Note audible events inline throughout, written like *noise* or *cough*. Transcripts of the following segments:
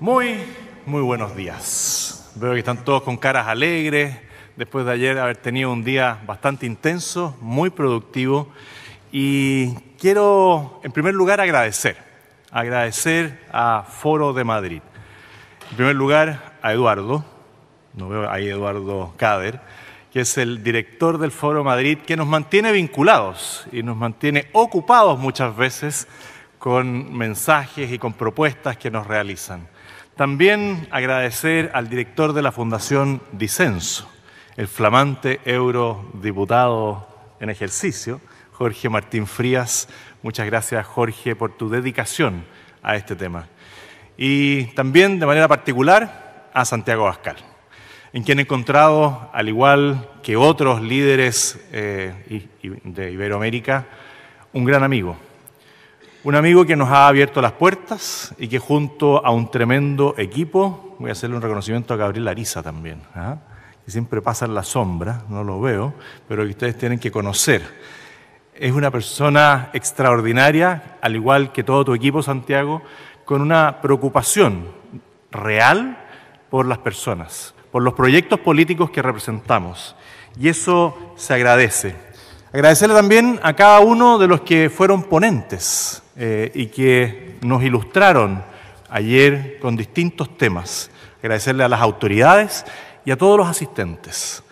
Muy, muy buenos días. Veo que están todos con caras alegres después de ayer haber tenido un día bastante intenso, muy productivo. Y quiero, en primer lugar, agradecer. Agradecer a Foro de Madrid. En primer lugar, a Eduardo. No veo ahí Eduardo Cader que es el director del Foro Madrid, que nos mantiene vinculados y nos mantiene ocupados muchas veces con mensajes y con propuestas que nos realizan. También agradecer al director de la Fundación Disenso, el flamante eurodiputado en ejercicio, Jorge Martín Frías. Muchas gracias, Jorge, por tu dedicación a este tema. Y también, de manera particular, a Santiago Pascal, en quien he encontrado, al igual que otros líderes eh, de Iberoamérica, un gran amigo, un amigo que nos ha abierto las puertas y que junto a un tremendo equipo, voy a hacerle un reconocimiento a Gabriel Ariza también, ¿ah? que siempre pasa en la sombra, no lo veo, pero que ustedes tienen que conocer. Es una persona extraordinaria, al igual que todo tu equipo, Santiago, con una preocupación real por las personas, por los proyectos políticos que representamos. Y eso se agradece. Agradecerle también a cada uno de los que fueron ponentes eh, y que nos ilustraron ayer con distintos temas. Agradecerle a las autoridades y a todos los asistentes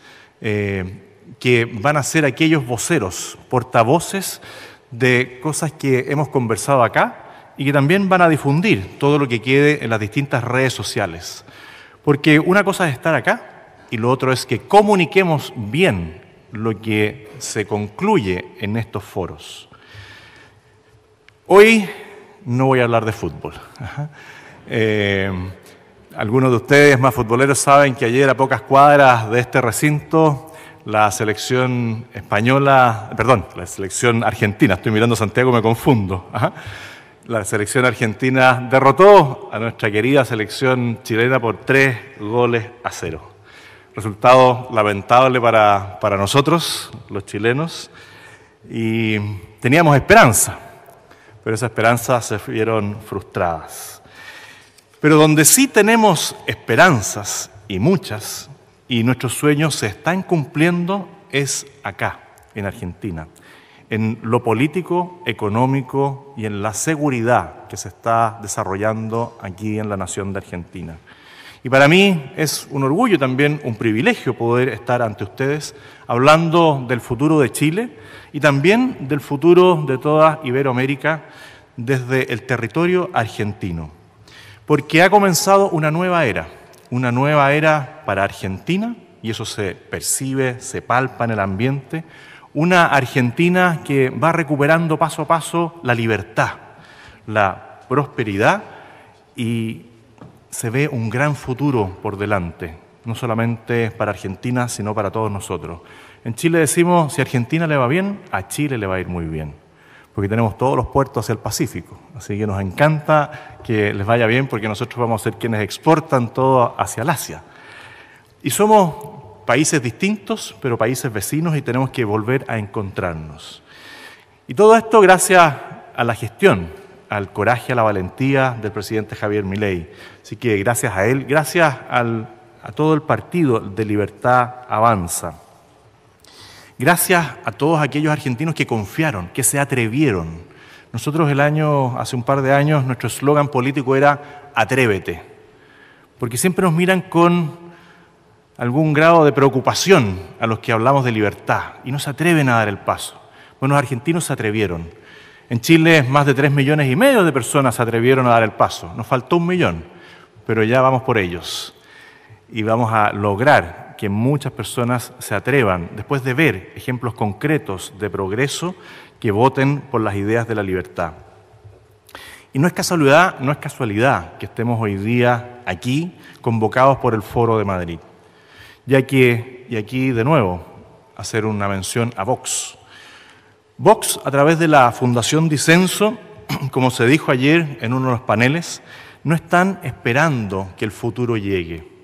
eh, que van a ser aquellos voceros, portavoces de cosas que hemos conversado acá y que también van a difundir todo lo que quede en las distintas redes sociales. Porque una cosa es estar acá y lo otro es que comuniquemos bien lo que se concluye en estos foros. Hoy no voy a hablar de fútbol. Eh, algunos de ustedes más futboleros saben que ayer a pocas cuadras de este recinto la selección española, perdón, la selección argentina, estoy mirando Santiago, me confundo. La selección argentina derrotó a nuestra querida selección chilena por tres goles a cero. Resultado lamentable para, para nosotros, los chilenos, y teníamos esperanza pero esas esperanzas se vieron frustradas. Pero donde sí tenemos esperanzas, y muchas, y nuestros sueños se están cumpliendo, es acá, en Argentina, en lo político, económico y en la seguridad que se está desarrollando aquí en la nación de Argentina. Y para mí es un orgullo también, un privilegio poder estar ante ustedes hablando del futuro de Chile y también del futuro de toda Iberoamérica desde el territorio argentino. Porque ha comenzado una nueva era, una nueva era para Argentina, y eso se percibe, se palpa en el ambiente, una Argentina que va recuperando paso a paso la libertad, la prosperidad y se ve un gran futuro por delante, no solamente para Argentina, sino para todos nosotros. En Chile decimos, si Argentina le va bien, a Chile le va a ir muy bien, porque tenemos todos los puertos hacia el Pacífico. Así que nos encanta que les vaya bien porque nosotros vamos a ser quienes exportan todo hacia el Asia. Y somos países distintos, pero países vecinos y tenemos que volver a encontrarnos. Y todo esto gracias a la gestión, al coraje, a la valentía del presidente Javier Milei. Así que gracias a él, gracias a todo el partido de Libertad Avanza. Gracias a todos aquellos argentinos que confiaron, que se atrevieron. Nosotros el año, hace un par de años, nuestro eslogan político era atrévete, porque siempre nos miran con algún grado de preocupación a los que hablamos de libertad y no se atreven a dar el paso. Bueno, los argentinos se atrevieron. En Chile más de 3 millones y medio de personas se atrevieron a dar el paso. Nos faltó un millón, pero ya vamos por ellos y vamos a lograr que muchas personas se atrevan, después de ver ejemplos concretos de progreso, que voten por las ideas de la libertad. Y no es casualidad, no es casualidad que estemos hoy día aquí convocados por el Foro de Madrid. Ya que, y aquí de nuevo, hacer una mención a Vox. Vox, a través de la Fundación Disenso, *clears throat* como se dijo ayer en uno de los paneles, no están esperando que el futuro llegue.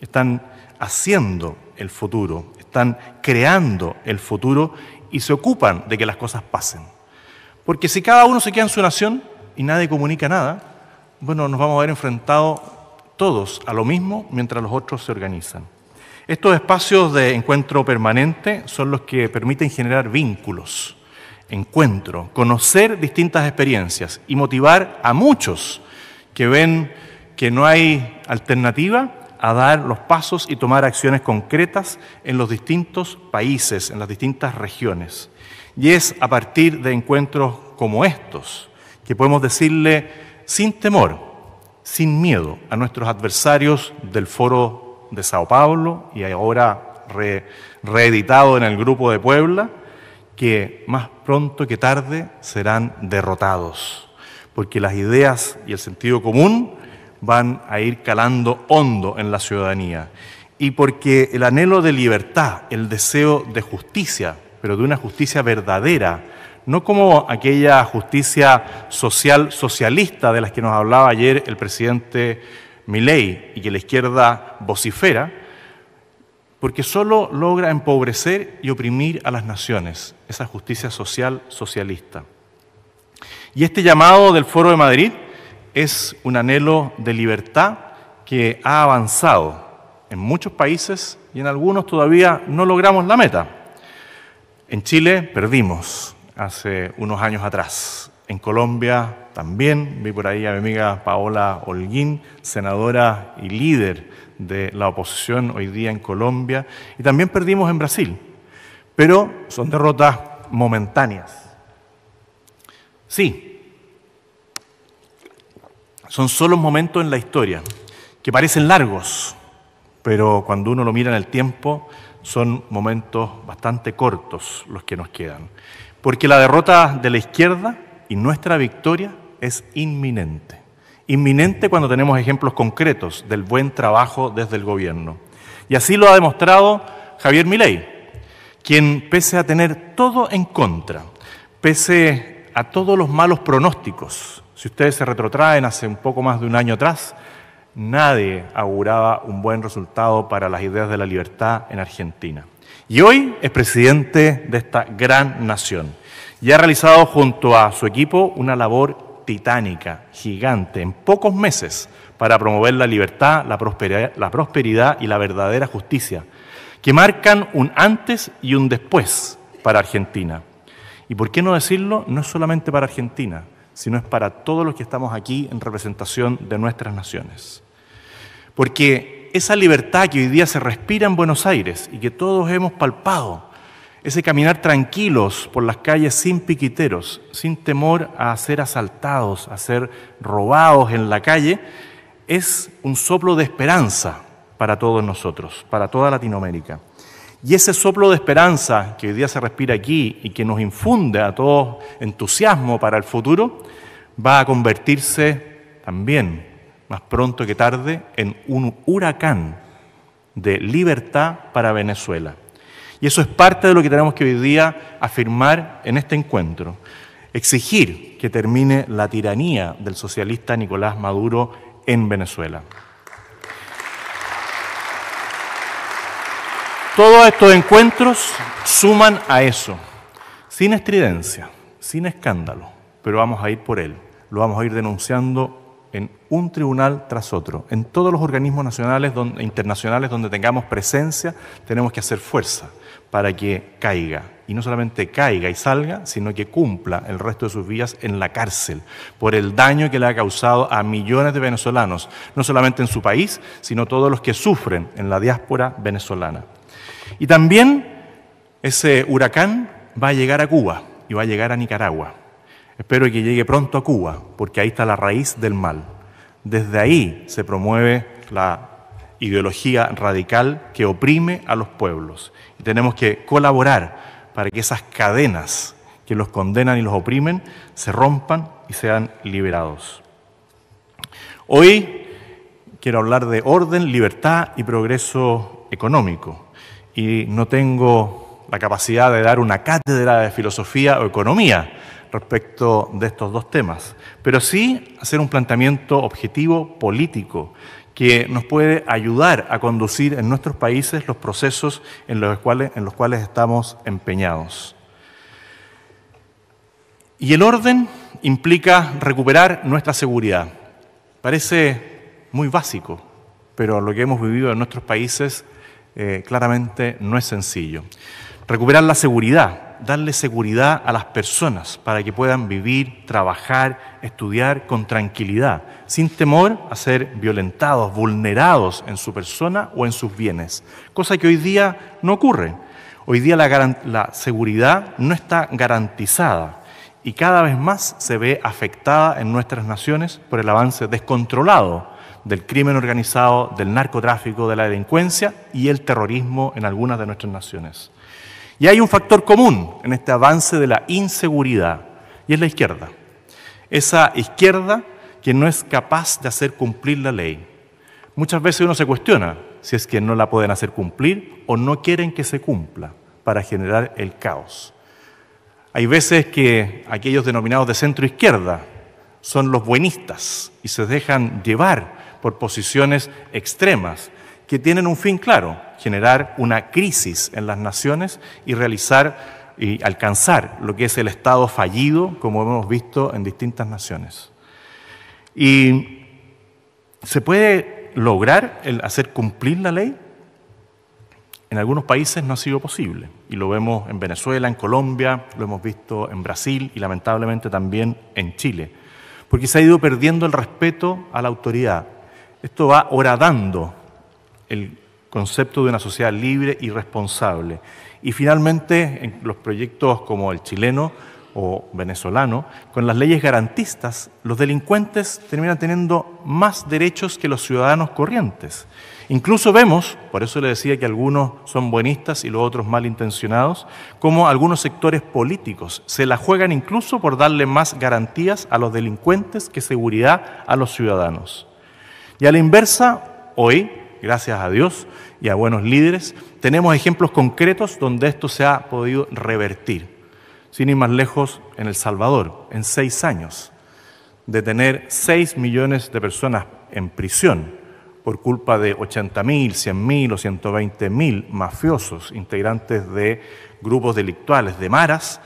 Están haciendo el futuro, están creando el futuro y se ocupan de que las cosas pasen. Porque si cada uno se queda en su nación y nadie comunica nada, bueno, nos vamos a ver enfrentados todos a lo mismo mientras los otros se organizan. Estos espacios de encuentro permanente son los que permiten generar vínculos, encuentro, conocer distintas experiencias y motivar a muchos que ven que no hay alternativa a dar los pasos y tomar acciones concretas en los distintos países, en las distintas regiones. Y es a partir de encuentros como estos que podemos decirle sin temor, sin miedo a nuestros adversarios del foro de Sao Paulo y ahora reeditado en el grupo de Puebla, que más pronto que tarde serán derrotados, porque las ideas y el sentido común van a ir calando hondo en la ciudadanía. Y porque el anhelo de libertad, el deseo de justicia, pero de una justicia verdadera, no como aquella justicia social socialista de las que nos hablaba ayer el presidente Milei y que la izquierda vocifera, porque solo logra empobrecer y oprimir a las naciones, esa justicia social socialista. Y este llamado del Foro de Madrid es un anhelo de libertad que ha avanzado en muchos países y en algunos todavía no logramos la meta. En Chile perdimos hace unos años atrás. En Colombia también vi por ahí a mi amiga Paola Holguín, senadora y líder de la oposición hoy día en Colombia. Y también perdimos en Brasil. Pero son derrotas momentáneas. Sí, son solo momentos en la historia que parecen largos, pero cuando uno lo mira en el tiempo, son momentos bastante cortos los que nos quedan. Porque la derrota de la izquierda y nuestra victoria es inminente. Inminente cuando tenemos ejemplos concretos del buen trabajo desde el gobierno. Y así lo ha demostrado Javier Milei, quien pese a tener todo en contra, pese a todos los malos pronósticos, si ustedes se retrotraen hace un poco más de un año atrás, nadie auguraba un buen resultado para las ideas de la libertad en Argentina. Y hoy es presidente de esta gran nación y ha realizado junto a su equipo una labor titánica, gigante, en pocos meses para promover la libertad, la prosperidad, y la verdadera justicia, que marcan un antes y un después para Argentina. ¿Y por qué no decirlo? No es solamente para Argentina, sino es para todos los que estamos aquí en representación de nuestras naciones. Porque esa libertad que hoy día se respira en Buenos Aires y que todos hemos palpado, ese caminar tranquilos por las calles sin piquiteros, sin temor a ser asaltados, a ser robados en la calle, es un soplo de esperanza para todos nosotros, para toda Latinoamérica. Y ese soplo de esperanza que hoy día se respira aquí y que nos infunde a todos entusiasmo para el futuro, va a convertirse también, más pronto que tarde, en un huracán de libertad para Venezuela. Y eso es parte de lo que tenemos que hoy día afirmar en este encuentro. Exigir que termine la tiranía del socialista Nicolás Maduro en Venezuela. Todos estos encuentros suman a eso, sin estridencia, sin escándalo, pero vamos a ir por él, lo vamos a ir denunciando en un tribunal tras otro. En todos los organismos nacionales e internacionales donde tengamos presencia, tenemos que hacer fuerza para que caiga. Y no solamente caiga y salga, sino que cumpla el resto de sus vías en la cárcel por el daño que le ha causado a millones de venezolanos, no solamente en su país, sino todos los que sufren en la diáspora venezolana. Y también ese huracán va a llegar a Cuba y va a llegar a Nicaragua. Espero que llegue pronto a Cuba, porque ahí está la raíz del mal. Desde ahí se promueve la ideología radical que oprime a los pueblos. Y tenemos que colaborar para que esas cadenas que los condenan y los oprimen se rompan y sean liberados. Hoy quiero hablar de orden, libertad y progreso económico y no tengo la capacidad de dar una cátedra de filosofía o economía respecto de estos dos temas, pero sí hacer un planteamiento objetivo político que nos puede ayudar a conducir en nuestros países los procesos en los cuales, en los cuales estamos empeñados. Y el orden implica recuperar nuestra seguridad. Parece muy básico, pero lo que hemos vivido en nuestros países eh, claramente no es sencillo. Recuperar la seguridad, darle seguridad a las personas para que puedan vivir, trabajar, estudiar con tranquilidad, sin temor a ser violentados, vulnerados en su persona o en sus bienes, cosa que hoy día no ocurre. Hoy día la seguridad no está garantizada y cada vez más se ve afectada en nuestras naciones por el avance descontrolado del crimen organizado, del narcotráfico, de la delincuencia y el terrorismo en algunas de nuestras naciones. Y hay un factor común en este avance de la inseguridad, y es la izquierda. Esa izquierda que no es capaz de hacer cumplir la ley. Muchas veces uno se cuestiona si es que no la pueden hacer cumplir o no quieren que se cumpla para generar el caos. Hay veces que aquellos denominados de centro izquierda son los buenistas y se dejan llevar por posiciones extremas que tienen un fin claro, generar una crisis en las naciones y realizar y alcanzar lo que es el Estado fallido, como hemos visto en distintas naciones. Y se puede lograr el hacer cumplir la ley. En algunos países no ha sido posible, y lo vemos en Venezuela, en Colombia, lo hemos visto en Brasil y lamentablemente también en Chile, porque se ha ido perdiendo el respeto a la autoridad, esto va horadando el concepto de una sociedad libre y responsable. Y finalmente, en los proyectos como el chileno o venezolano, con las leyes garantistas, los delincuentes terminan teniendo más derechos que los ciudadanos corrientes. Incluso vemos, por eso le decía que algunos son buenistas y los otros malintencionados, como algunos sectores políticos se la juegan incluso por darle más garantías a los delincuentes que seguridad a los ciudadanos. Y a la inversa, hoy, gracias a Dios y a buenos líderes, tenemos ejemplos concretos donde esto se ha podido revertir. Sin ir más lejos, en El Salvador, en seis años, de tener seis millones de personas en prisión por culpa de 80.000, 100.000 o 120.000 mafiosos integrantes de grupos delictuales, de maras,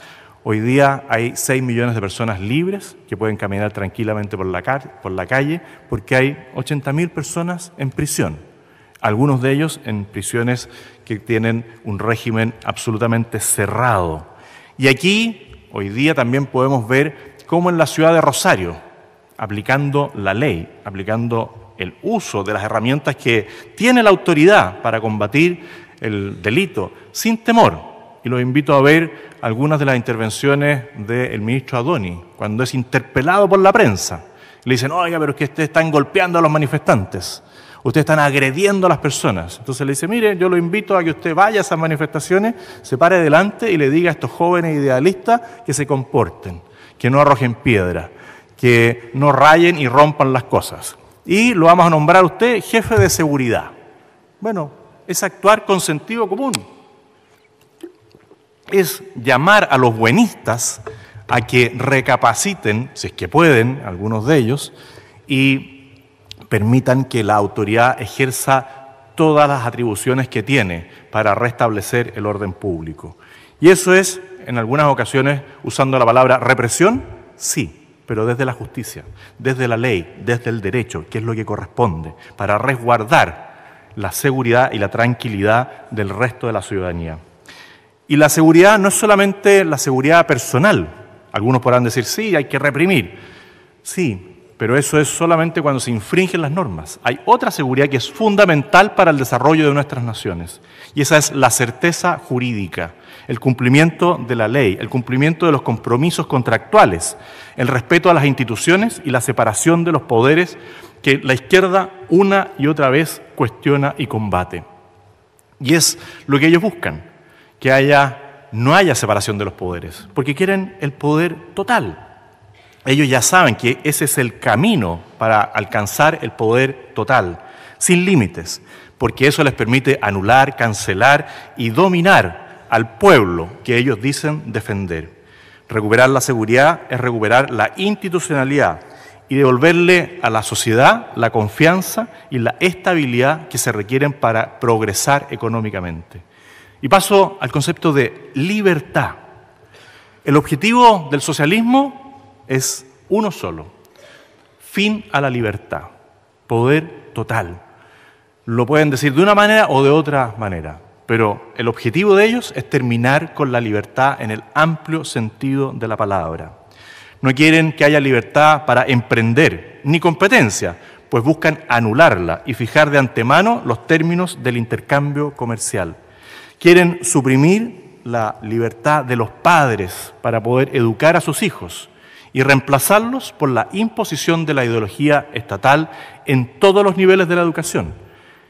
Hoy día hay 6 millones de personas libres que pueden caminar tranquilamente por la, por la calle porque hay 80.000 personas en prisión. Algunos de ellos en prisiones que tienen un régimen absolutamente cerrado. Y aquí, hoy día también podemos ver cómo en la ciudad de Rosario, aplicando la ley, aplicando el uso de las herramientas que tiene la autoridad para combatir el delito, sin temor, y los invito a ver algunas de las intervenciones del ministro Adoni, cuando es interpelado por la prensa. Le dicen, oiga, pero es que ustedes están golpeando a los manifestantes, ustedes están agrediendo a las personas. Entonces le dice, mire, yo lo invito a que usted vaya a esas manifestaciones, se pare adelante y le diga a estos jóvenes idealistas que se comporten, que no arrojen piedra, que no rayen y rompan las cosas. Y lo vamos a nombrar a usted jefe de seguridad. Bueno, es actuar con sentido común es llamar a los buenistas a que recapaciten, si es que pueden, algunos de ellos, y permitan que la autoridad ejerza todas las atribuciones que tiene para restablecer el orden público. Y eso es, en algunas ocasiones, usando la palabra represión, sí, pero desde la justicia, desde la ley, desde el derecho, que es lo que corresponde, para resguardar la seguridad y la tranquilidad del resto de la ciudadanía. Y la seguridad no es solamente la seguridad personal. Algunos podrán decir, sí, hay que reprimir. Sí, pero eso es solamente cuando se infringen las normas. Hay otra seguridad que es fundamental para el desarrollo de nuestras naciones, y esa es la certeza jurídica, el cumplimiento de la ley, el cumplimiento de los compromisos contractuales, el respeto a las instituciones y la separación de los poderes que la izquierda una y otra vez cuestiona y combate. Y es lo que ellos buscan que haya, no haya separación de los poderes, porque quieren el poder total. Ellos ya saben que ese es el camino para alcanzar el poder total, sin límites, porque eso les permite anular, cancelar y dominar al pueblo que ellos dicen defender. Recuperar la seguridad es recuperar la institucionalidad y devolverle a la sociedad la confianza y la estabilidad que se requieren para progresar económicamente. Y paso al concepto de libertad. El objetivo del socialismo es uno solo, fin a la libertad, poder total. Lo pueden decir de una manera o de otra manera, pero el objetivo de ellos es terminar con la libertad en el amplio sentido de la palabra. No quieren que haya libertad para emprender ni competencia, pues buscan anularla y fijar de antemano los términos del intercambio comercial. Quieren suprimir la libertad de los padres para poder educar a sus hijos y reemplazarlos por la imposición de la ideología estatal en todos los niveles de la educación.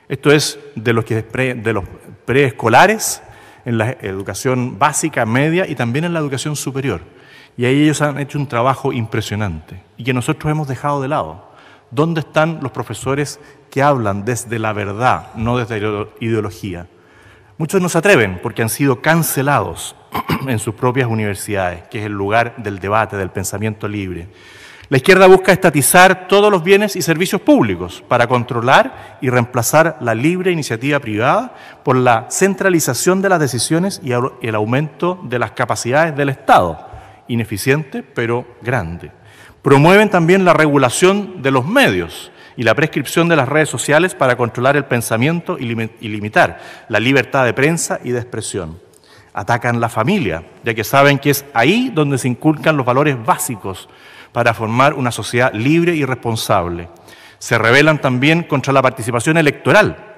Esto es de los, que de los preescolares, en la educación básica, media y también en la educación superior. Y ahí ellos han hecho un trabajo impresionante y que nosotros hemos dejado de lado. ¿Dónde están los profesores que hablan desde la verdad, no desde la ideología? Muchos no se atreven porque han sido cancelados *clears throat* en sus propias universidades, que es el lugar del debate, del pensamiento libre. La izquierda busca estatizar todos los bienes y servicios públicos para controlar y reemplazar la libre iniciativa privada por la centralización de las decisiones y el aumento de las capacidades del Estado, ineficiente pero grande. Promueven también la regulación de los medios, y la prescripción de las redes sociales para controlar el pensamiento y, limitar la libertad de prensa y de expresión. Atacan la familia, ya que saben que es ahí donde se inculcan los valores básicos para formar una sociedad libre y responsable. Se rebelan también contra la participación electoral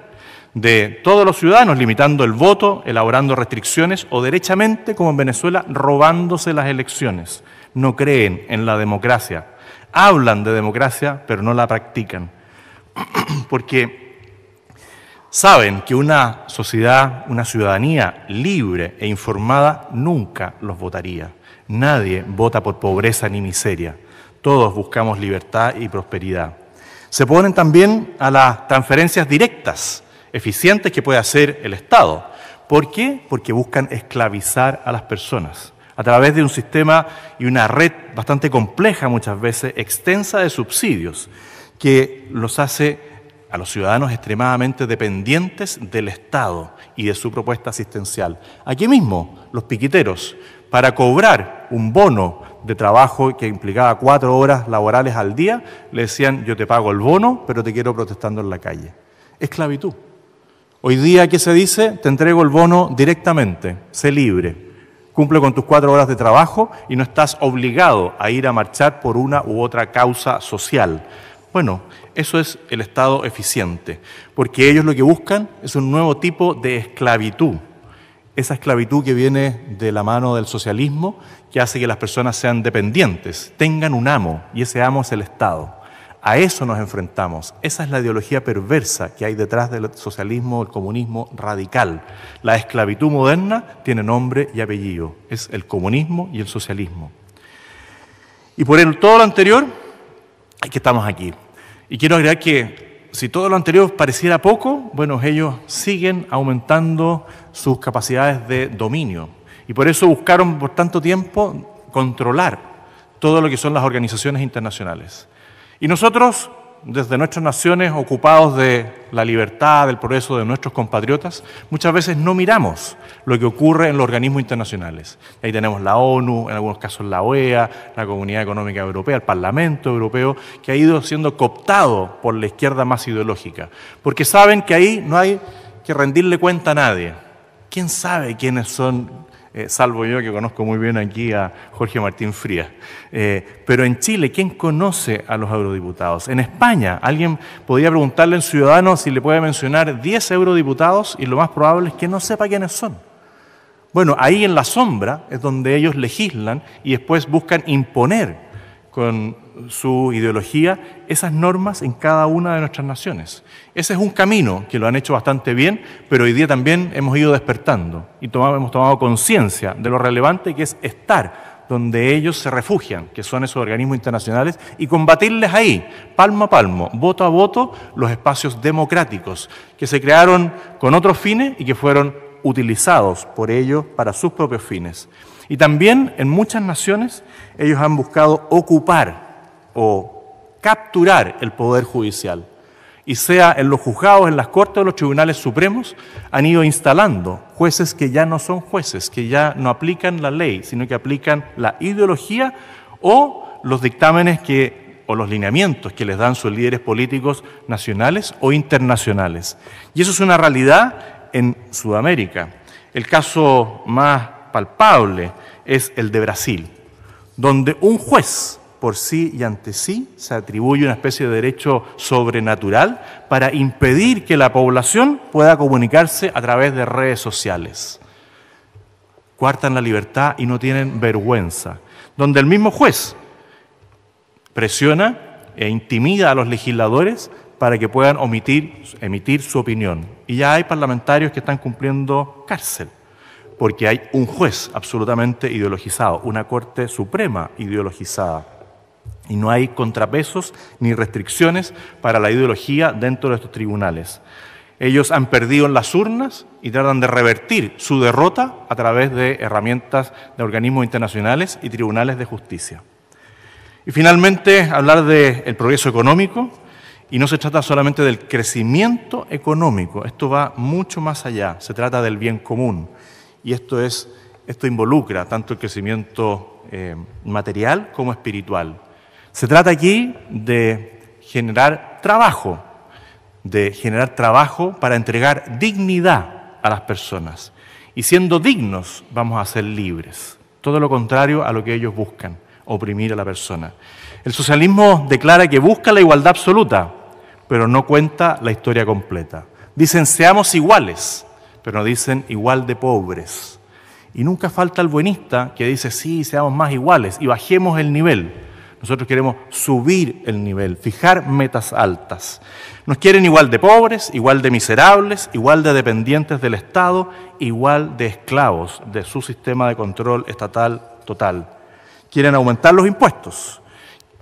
de todos los ciudadanos, limitando el voto, elaborando restricciones o derechamente, como en Venezuela, robándose las elecciones. No creen en la democracia hablan de democracia, pero no la practican. *clears throat* Porque saben que una sociedad, una ciudadanía libre e informada nunca los votaría. Nadie vota por pobreza ni miseria. Todos buscamos libertad y prosperidad. Se ponen también a las transferencias directas, eficientes que puede hacer el Estado. ¿Por qué? Porque buscan esclavizar a las personas a través de un sistema y una red bastante compleja muchas veces, extensa de subsidios, que los hace a los ciudadanos extremadamente dependientes del Estado y de su propuesta asistencial. Aquí mismo, los piquiteros para cobrar un bono de trabajo que implicaba cuatro horas laborales al día, le decían, yo te pago el bono, pero te quiero protestando en la calle. Esclavitud. Hoy día, ¿qué se dice? Te entrego el bono directamente, sé libre. Cumple con tus cuatro horas de trabajo y no estás obligado a ir a marchar por una u otra causa social. Bueno, eso es el Estado eficiente, porque ellos lo que buscan es un nuevo tipo de esclavitud. Esa esclavitud que viene de la mano del socialismo, que hace que las personas sean dependientes, tengan un amo, y ese amo es el Estado. A eso nos enfrentamos. Esa es la ideología perversa que hay detrás del socialismo, el comunismo radical. La esclavitud moderna tiene nombre y apellido. Es el comunismo y el socialismo. Y por todo lo anterior, hay que estamos aquí. Y quiero agregar que si todo lo anterior pareciera poco, bueno, ellos siguen aumentando sus capacidades de dominio. Y por eso buscaron por tanto tiempo controlar todo lo que son las organizaciones internacionales. Y nosotros, desde nuestras naciones, ocupados de la libertad, del progreso de nuestros compatriotas, muchas veces no miramos lo que ocurre en los organismos internacionales. Ahí tenemos la ONU, en algunos casos la OEA, la Comunidad Económica Europea, el Parlamento Europeo, que ha ido siendo cooptado por la izquierda más ideológica, porque saben que ahí no hay que rendirle cuenta a nadie. ¿Quién sabe quiénes son eh, salvo yo que conozco muy bien aquí a Jorge Martín Frías. Eh, pero en Chile, ¿quién conoce a los eurodiputados? En España, alguien podría preguntarle en ciudadano si le puede mencionar 10 eurodiputados y lo más probable es que no sepa quiénes son. Bueno, ahí en la sombra es donde ellos legislan y después buscan imponer con su ideología esas normas en cada una de nuestras naciones. Ese es un camino que lo han hecho bastante bien, pero hoy día también hemos ido despertando y hemos tomado conciencia de lo relevante que es estar donde ellos se refugian, que son esos organismos internacionales, y combatirles ahí, palmo a palmo, voto a voto, los espacios democráticos que se crearon con otros fines y que fueron utilizados por ellos para sus propios fines. Y también en muchas naciones ellos han buscado ocupar o capturar el poder judicial. Y sea en los juzgados, en las cortes o los tribunales supremos, han ido instalando jueces que ya no son jueces, que ya no aplican la ley, sino que aplican la ideología o los dictámenes que o los lineamientos que les dan sus líderes políticos nacionales o internacionales. Y eso es una realidad en Sudamérica. El caso más palpable es el de Brasil, donde un juez por sí y ante sí se atribuye una especie de derecho sobrenatural para impedir que la población pueda comunicarse a través de redes sociales. Cuartan la libertad y no tienen vergüenza, donde el mismo juez presiona e intimida a los legisladores para que puedan omitir, emitir su opinión. Y ya hay parlamentarios que están cumpliendo cárcel porque hay un juez absolutamente ideologizado, una Corte Suprema ideologizada. Y no hay contrapesos ni restricciones para la ideología dentro de estos tribunales. Ellos han perdido en las urnas y tratan de revertir su derrota a través de herramientas de organismos internacionales y tribunales de justicia. Y finalmente, hablar del progreso económico. Y no se trata solamente del crecimiento económico, esto va mucho más allá, se trata del bien común, y esto, es, esto involucra tanto el crecimiento eh, material como espiritual. Se trata aquí de generar trabajo, de generar trabajo para entregar dignidad a las personas. Y siendo dignos vamos a ser libres, todo lo contrario a lo que ellos buscan, oprimir a la persona. El socialismo declara que busca la igualdad absoluta, pero no cuenta la historia completa. Dicen seamos iguales, pero nos dicen igual de pobres. Y nunca falta el buenista que dice, sí, seamos más iguales y bajemos el nivel. Nosotros queremos subir el nivel, fijar metas altas. Nos quieren igual de pobres, igual de miserables, igual de dependientes del Estado, igual de esclavos de su sistema de control estatal total. Quieren aumentar los impuestos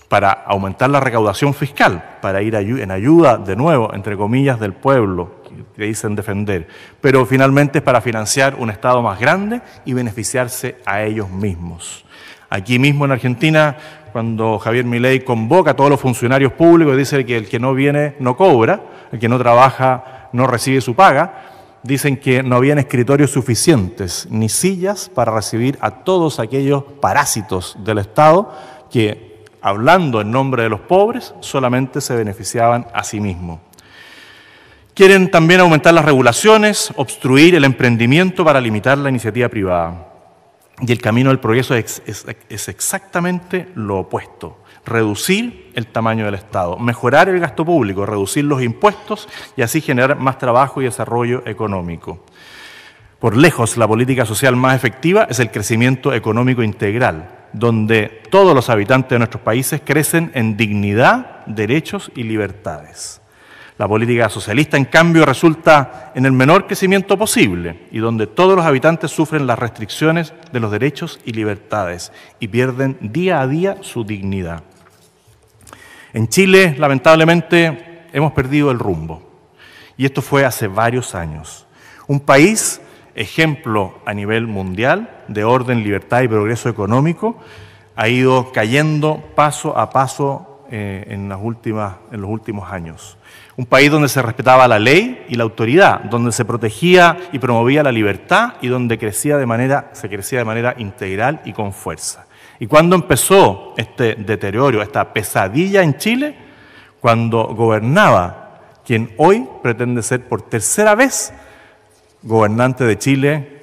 para aumentar la recaudación fiscal, para ir en ayuda, de nuevo, entre comillas, del pueblo que dicen defender, pero finalmente es para financiar un Estado más grande y beneficiarse a ellos mismos. Aquí mismo en Argentina, cuando Javier Milei convoca a todos los funcionarios públicos y dice que el que no viene no cobra, el que no trabaja no recibe su paga, dicen que no habían escritorios suficientes ni sillas para recibir a todos aquellos parásitos del Estado que, hablando en nombre de los pobres, solamente se beneficiaban a sí mismos. Quieren también aumentar las regulaciones, obstruir el emprendimiento para limitar la iniciativa privada. Y el camino del progreso es, es, exactamente lo opuesto. Reducir el tamaño del Estado, mejorar el gasto público, reducir los impuestos y así generar más trabajo y desarrollo económico. Por lejos, la política social más efectiva es el crecimiento económico integral, donde todos los habitantes de nuestros países crecen en dignidad, derechos y libertades. La política socialista, en cambio, resulta en el menor crecimiento posible y donde todos los habitantes sufren las restricciones de los derechos y libertades y pierden día a día su dignidad. En Chile, lamentablemente, hemos perdido el rumbo. Y esto fue hace varios años. Un país ejemplo a nivel mundial de orden, libertad y progreso económico, ha ido cayendo paso a paso eh, en, las últimas, en los últimos años. Un país donde se respetaba la ley y la autoridad, donde se protegía y promovía la libertad y donde crecía de manera, se crecía de manera integral y con fuerza. ¿Y cuándo empezó este deterioro, esta pesadilla en Chile? Cuando gobernaba quien hoy pretende ser por tercera vez gobernante de Chile,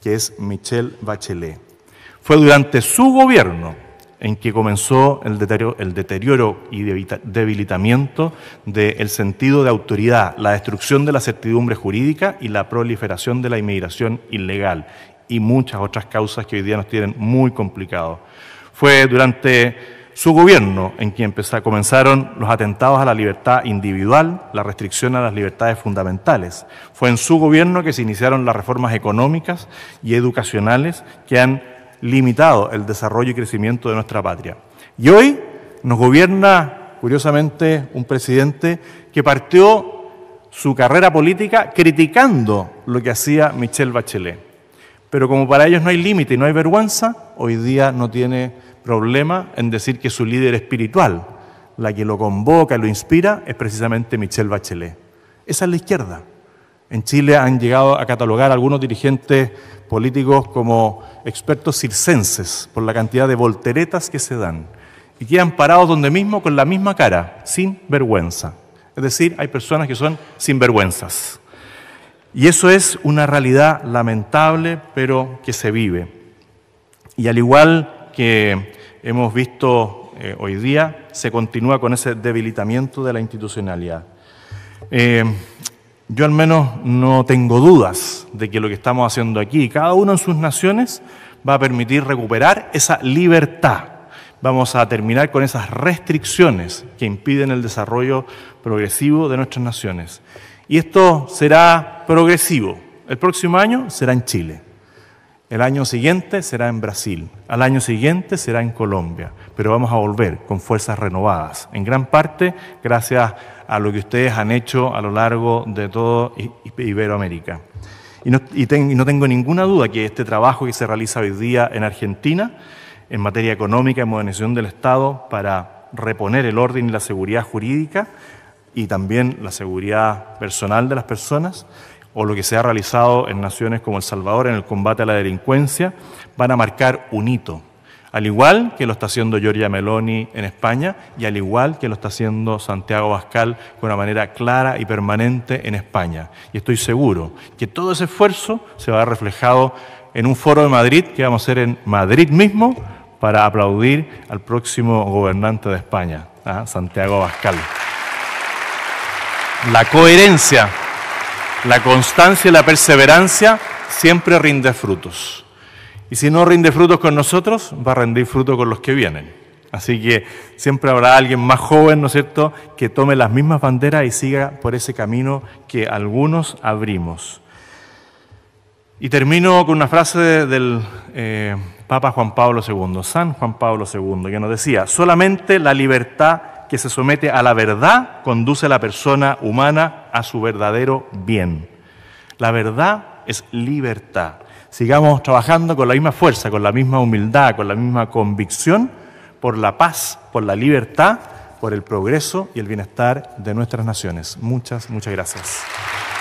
que es michel Bachelet. Fue durante su gobierno en que comenzó el deterioro, y debilitamiento del sentido de autoridad, la destrucción de la certidumbre jurídica y la proliferación de la inmigración ilegal y muchas otras causas que hoy día nos tienen muy complicados. Fue durante su gobierno en que comenzaron los atentados a la libertad individual, la restricción a las libertades fundamentales. Fue en su gobierno que se iniciaron las reformas económicas y educacionales que han limitado el desarrollo y crecimiento de nuestra patria. Y hoy nos gobierna, curiosamente, un presidente que partió su carrera política criticando lo que hacía Michel Bachelet. Pero como para ellos no hay límite y no hay vergüenza, hoy día no tiene problema en decir que su líder espiritual, la que lo convoca, y lo inspira, es precisamente Michel Bachelet. Esa es la izquierda. En Chile han llegado a catalogar algunos dirigentes políticos como expertos circenses por la cantidad de volteretas que se dan y quedan parados donde mismo con la misma cara, sin vergüenza. Es decir, hay personas que son sinvergüenzas. Y eso es una realidad lamentable, pero que se vive. Y al igual que hemos visto eh, hoy día, se continúa con ese debilitamiento de la institucionalidad. Eh, yo al menos no tengo dudas de que lo que estamos haciendo aquí, cada uno en sus naciones, va a permitir recuperar esa libertad. Vamos a terminar con esas restricciones que impiden el desarrollo progresivo de nuestras naciones. Y esto será progresivo. El próximo año será en Chile. El año siguiente será en Brasil, al año siguiente será en Colombia, pero vamos a volver con fuerzas renovadas, en gran parte gracias a a lo que ustedes han hecho a lo largo de todo Iberoamérica. Y no, no tengo ninguna duda que este trabajo que se realiza hoy día en Argentina, en materia económica y modernización del Estado, para reponer el orden y la seguridad jurídica y también la seguridad personal de las personas, o lo que se ha realizado en naciones como El Salvador en el combate a la delincuencia, van a marcar un hito al igual que lo está haciendo Giorgia Meloni en España y al igual que lo está haciendo Santiago Bascal con una manera clara y permanente en España. Y estoy seguro que todo ese esfuerzo se va a ver reflejado en un foro de Madrid que vamos a hacer en Madrid mismo para aplaudir al próximo gobernante de España, ¿ah? Santiago Bascal. La coherencia, la constancia y la perseverancia siempre rinde frutos. Y si no rinde frutos con nosotros, va a rendir fruto con los que vienen. Así que siempre habrá alguien más joven, ¿no es cierto?, que tome las mismas banderas y siga por ese camino que algunos abrimos. Y termino con una frase del eh, Papa Juan Pablo II, San Juan Pablo II, que nos decía, solamente la libertad que se somete a la verdad conduce a la persona humana a su verdadero bien. La verdad es libertad sigamos trabajando con la misma fuerza, con la misma humildad, con la misma convicción por la paz, por la libertad, por el progreso y el bienestar de nuestras naciones. Muchas, muchas gracias.